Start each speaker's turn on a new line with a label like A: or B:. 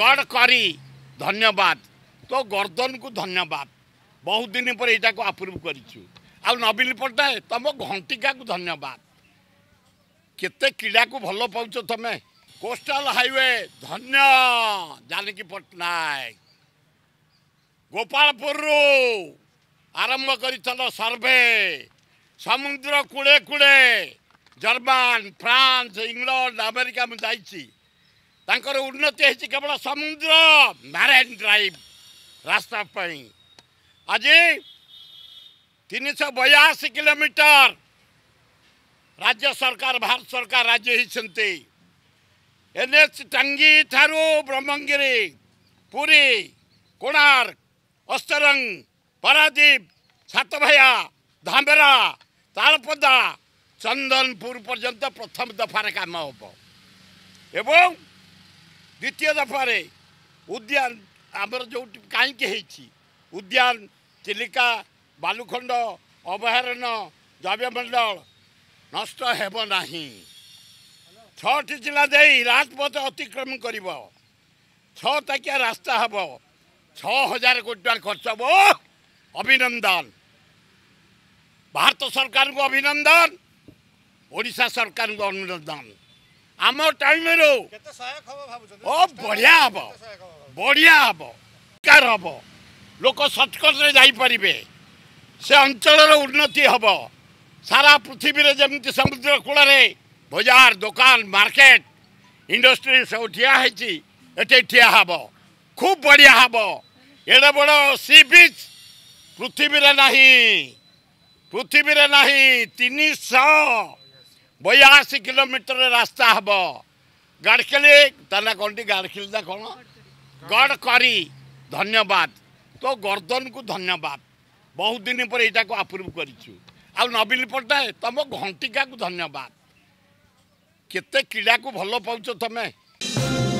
A: god করি ধন্যবাদ তো গর্দনকু ধন্যবাদ বহুত দিন পরে এটাকে আপ্রুভ করিছু আবিন পট্টনাক তুম ঘণ্টিকা ধন্যবাদ কেতে ক্রীড়া ভাল পাউছ তুমি কোষ্টাল হাইওয়ে ধন্য জানকী পট্টনাক গোপালপুর আরম্ভ করেছিল সর্ভে সমুদ্র কূলে কূলে জর্মান ফ্রান্স ইংল্যান্ড আমেরিকা আমি যাইছি तांकर उन्नति केवल समुद्र म ड्राइभ 382 किलोमीटर राज्य सरकार भारत सरकार एनएच टंगी थारो ब्रह्मगिरी कोणार्क अस्तरंग पारादीप सातभया धेरा तालपदा चंदनपुर पर्यंत प्रथम दफार काम होबो एवं ଦ୍ୱିତୀୟ ଦଫାରେ ଉଦ୍ୟାନ ଆମର ଯେଉଁଠି କାହିଁକି ହେଇଛି ଉଦ୍ୟାନ ଚିଲିକା ବାଲୁଖଣ୍ଡ ଅଭୟାରଣ୍ୟ ଦ୍ରବ୍ୟମଣ୍ଡଳ ନଷ୍ଟ ହେବ ନାହିଁ ଛଅଟି ଜିଲ୍ଲା ଦେଇ ରାଜପଥ ଅତିକ୍ରମ କରିବ ଛଅ ତାକିଆ ରାସ୍ତା ହେବ ଛଅ ହଜାର କୋଟି ଟଙ୍କା ଖର୍ଚ୍ଚ ହେବ ଅଭିନନ୍ଦନ ଭାରତ ସରକାରଙ୍କୁ ଅଭିନନ୍ଦନ ଓଡ଼ିଶା ସରକାରଙ୍କୁ ଅଭିନନ୍ଦନ ଆମ ଟାଇମ୍ରୁ ଓ ବଢ଼ିଆ ହବ ବଢ଼ିଆ ହବ କାର ହବ ଲୋକ ସଟକଟ୍ରେ ଯାଇପାରିବେ ସେ ଅଞ୍ଚଳର ଉନ୍ନତି ହେବ ସାରା ପୃଥିବୀରେ ଯେମିତି ସମୁଦ୍ର କୂଳରେ ବଜାର ଦୋକାନ ମାର୍କେଟ ଇଣ୍ଡଷ୍ଟ୍ରି ସବୁ ଠିଆ ହେଇଛି ଏଠି ଠିଆ ହେବ ଖୁବ୍ ବଢ଼ିଆ ହବ ଏଡ଼େ ବଡ଼ ସି ବିଚ୍ ପୃଥିବୀରେ ନାହିଁ ପୃଥିବୀରେ ନାହିଁ ତିନିଶହ ବୟାଅଶୀ କିଲୋମିଟର ରାସ୍ତା ହେବ ଗାଡ଼ଖିଲି ତା ନା କ'ଣ ଟି ଗାଡ଼ଖିଲି ନା କ'ଣ ଗଡ଼ କରି ଧନ୍ୟବାଦ ତୋ ଗର୍ଦ୍ଦନକୁ ଧନ୍ୟବାଦ ବହୁତ ଦିନ ପରେ ଏଇଟାକୁ ଆପ୍ରୁଭ୍ କରିଛୁ ଆଉ ନବୀନ ପଟ୍ଟନାୟକ ତମ ଘଣ୍ଟିକାକୁ ଧନ୍ୟବାଦ କେତେ କ୍ରୀଡ଼ାକୁ ଭଲ ପାଉଛ ତମେ